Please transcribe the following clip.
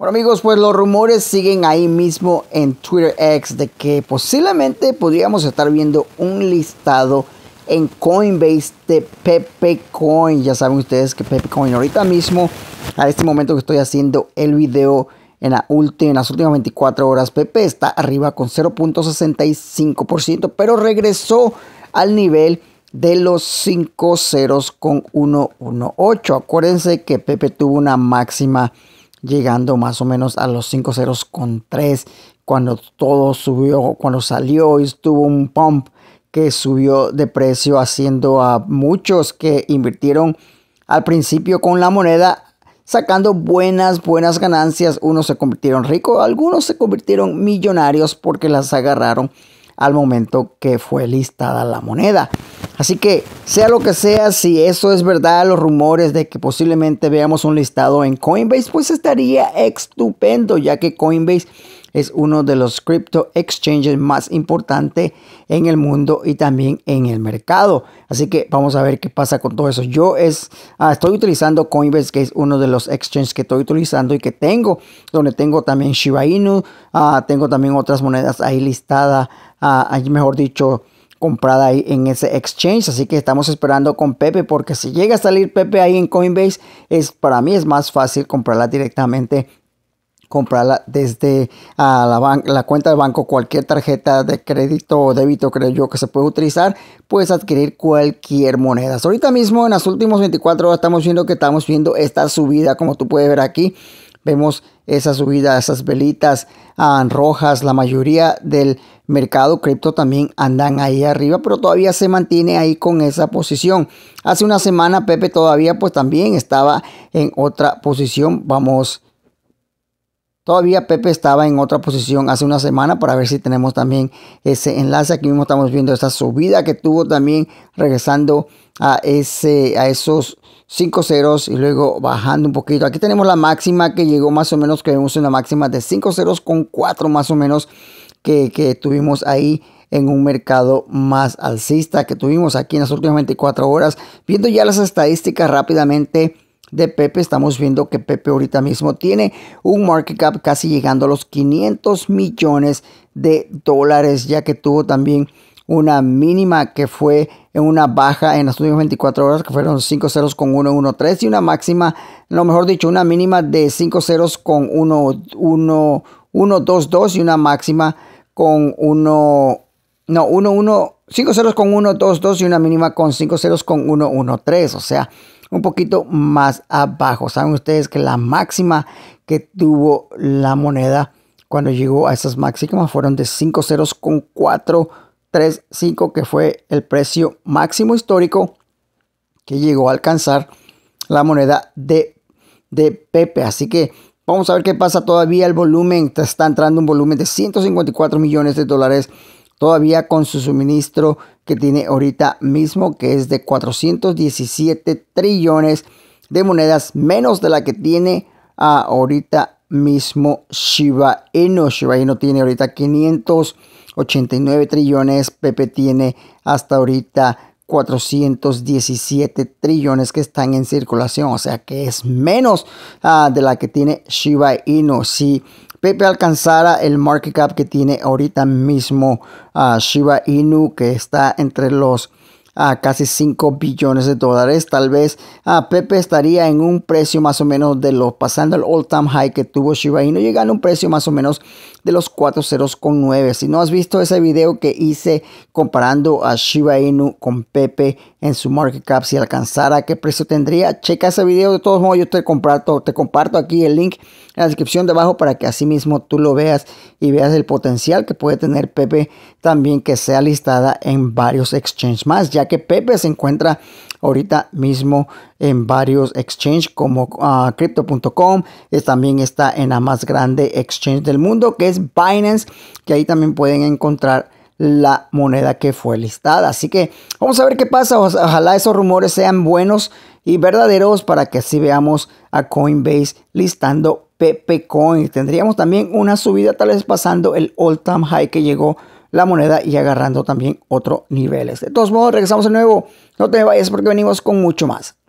Bueno amigos, pues los rumores siguen ahí mismo en Twitter X de que posiblemente podríamos estar viendo un listado en Coinbase de Pepe Coin. Ya saben ustedes que Pepe Coin ahorita mismo, a este momento que estoy haciendo el video en, las últimas 24 horas, Pepe está arriba con 0.65%, pero regresó al nivel de los 5 ceros con 118. Acuérdense que Pepe tuvo una máxima llegando más o menos a los 5 ceros con cuando todo subió, cuando salió y estuvo un pump que subió de precio haciendo a muchos que invirtieron al principio con la moneda sacando buenas, buenas ganancias. Unos se convirtieron ricos, algunos se convirtieron millonarios porque las agarraron al momento que fue listada la moneda. Así que sea lo que sea, si eso es verdad, los rumores de que posiblemente veamos un listado en Coinbase, pues estaría estupendo, ya que Coinbase es uno de los crypto exchanges más importantes en el mundo y también en el mercado. Así que vamos a ver qué pasa con todo eso. Yo es, ah, estoy utilizando Coinbase, que es uno de los exchanges que estoy utilizando y que tengo, donde tengo también Shiba Inu, ah, tengo también otras monedas ahí listadas, ah, mejor dicho, comprada ahí en ese exchange. Así que estamos esperando con Pepe porque si llega a salir Pepe ahí en Coinbase, es, para mí es más fácil comprarla directamente comprarla desde la, la, cuenta de banco, cualquier tarjeta de crédito o débito, creo yo, que se puede utilizar, puedes adquirir cualquier moneda. ahorita mismo, en las últimas 24 horas, estamos viendo que estamos viendo esta subida, como tú puedes ver aquí. Vemos esa subida, esas velitas ah, rojas, la mayoría del mercado cripto también andan ahí arriba, pero todavía se mantiene ahí con esa posición. Hace una semana Pepe todavía pues también estaba en otra posición. Vamos Todavía Pepe estaba en otra posición hace una semana para ver si tenemos también ese enlace. Aquí mismo estamos viendo esa subida que tuvo también regresando a, ese, a esos 5 ceros y luego bajando un poquito. Aquí tenemos la máxima que llegó más o menos, que vemos una máxima de 5 ceros con 4 más o menos que, que tuvimos ahí en un mercado más alcista que tuvimos aquí en las últimas 24 horas. Viendo ya las estadísticas rápidamente de Pepe, estamos viendo que Pepe ahorita mismo tiene un market cap casi llegando a los 500 millones de dólares, ya que tuvo también una mínima que fue en una baja en las últimas 24 horas, que fueron 5 ceros con 113 y una máxima, lo mejor dicho, una mínima de 5 ceros con 1.122 y una máxima con uno no, 1, 1, 5 ceros con 1, 2, y una mínima con cinco ceros con 1, O sea, un poquito más abajo. Saben ustedes que la máxima que tuvo la moneda cuando llegó a esas máximas fueron de cinco ceros con 4, que fue el precio máximo histórico que llegó a alcanzar la moneda de, de Pepe. Así que vamos a ver qué pasa todavía. El volumen está entrando un volumen de 154 millones de dólares todavía con su suministro que tiene ahorita mismo, que es de 417 trillones de monedas, menos de la que tiene ah, ahorita mismo Shiba Inu. Shiba Inu tiene ahorita 589 trillones, Pepe tiene hasta ahorita 417 trillones que están en circulación, o sea que es menos ah, de la que tiene Shiba Inu. sí. Pepe alcanzara el market cap que tiene ahorita mismo a ah, Shiba Inu, que está entre los ah, casi 5 billones de dólares. Tal vez a ah, Pepe estaría en un precio más o menos de los, pasando el all time high que tuvo Shiba Inu, llegando a un precio más o menos de los 4.09. Si no has visto ese video que hice comparando a Shiba Inu con Pepe, en su market cap si alcanzara, qué precio tendría. Checa ese video, de todos modos yo te comparto, te comparto aquí el link en la descripción de abajo para que así mismo tú lo veas y veas el potencial que puede tener Pepe también que sea listada en varios exchanges más, ya que Pepe se encuentra ahorita mismo en varios exchanges como ah, crypto.com, también está en la más grande exchange del mundo que es Binance, que ahí también pueden encontrar la moneda que fue listada. Así que vamos a ver qué pasa. Ojalá esos rumores sean buenos y verdaderos para que así veamos a Coinbase listando PPCoin. Coin. Tendríamos también una subida tal vez pasando el all time high que llegó la moneda y agarrando también otros niveles. De todos modos, regresamos de nuevo. No te vayas porque venimos con mucho más.